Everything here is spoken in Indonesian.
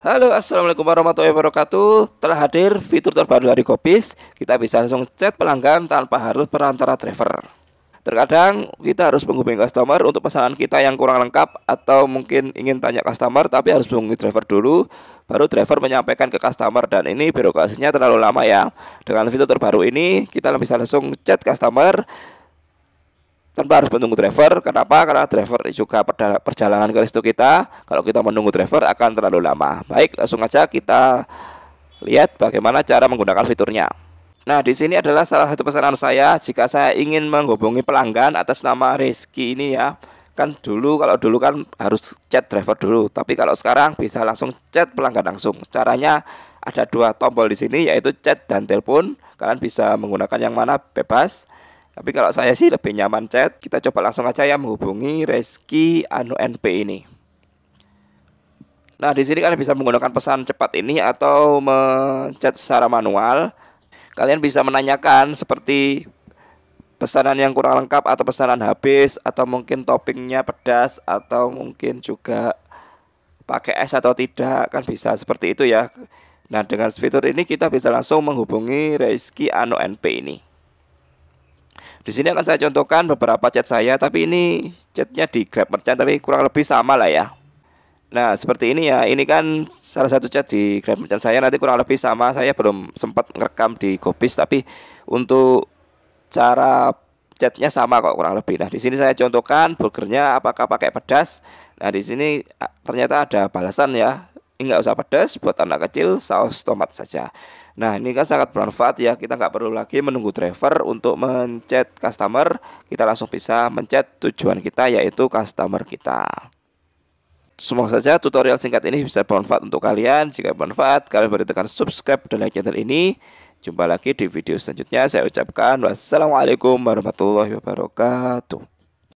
Halo assalamualaikum warahmatullahi wabarakatuh Telah hadir fitur terbaru dari Gopis Kita bisa langsung chat pelanggan tanpa harus perantara driver Terkadang kita harus menghubungi customer untuk pesanan kita yang kurang lengkap Atau mungkin ingin tanya customer tapi harus menghubungi driver dulu Baru driver menyampaikan ke customer dan ini birokrasinya terlalu lama ya Dengan fitur terbaru ini kita bisa langsung chat customer tanpa harus menunggu driver. Kenapa? Karena driver juga perjalanan ke restu kita. Kalau kita menunggu driver akan terlalu lama. Baik, langsung aja kita lihat bagaimana cara menggunakan fiturnya. Nah, di sini adalah salah satu pesanan saya jika saya ingin menghubungi pelanggan atas nama Rizky ini ya. Kan dulu kalau dulu kan harus chat driver dulu, tapi kalau sekarang bisa langsung chat pelanggan langsung. Caranya ada dua tombol di sini yaitu chat dan telepon. Kalian bisa menggunakan yang mana bebas. Tapi kalau saya sih lebih nyaman chat, kita coba langsung aja ya menghubungi Reski Anu NP ini. Nah, di sini kalian bisa menggunakan pesan cepat ini atau mencet secara manual. Kalian bisa menanyakan seperti pesanan yang kurang lengkap atau pesanan habis atau mungkin toppingnya pedas atau mungkin juga pakai es atau tidak kan bisa seperti itu ya. Nah, dengan fitur ini kita bisa langsung menghubungi Reski Anu NP ini. Di sini akan saya contohkan beberapa chat saya, tapi ini chatnya di Grab Merchant, tapi kurang lebih sama lah ya. Nah, seperti ini ya. Ini kan salah satu chat di Grab Merchant saya, nanti kurang lebih sama. Saya belum sempat ngerekam di Gopis, tapi untuk cara chatnya sama kok kurang lebih. Nah, di sini saya contohkan burgernya apakah pakai pedas. Nah, di sini ah, ternyata ada balasan ya ini nggak usah pedas buat anak kecil saus tomat saja nah ini kan sangat bermanfaat ya kita nggak perlu lagi menunggu driver untuk mencet customer kita langsung bisa mencet tujuan kita yaitu customer kita Semoga saja tutorial singkat ini bisa bermanfaat untuk kalian. Jika bermanfaat, kalian boleh tekan subscribe dan like channel ini. Jumpa lagi di video selanjutnya. Saya ucapkan wassalamualaikum warahmatullahi wabarakatuh.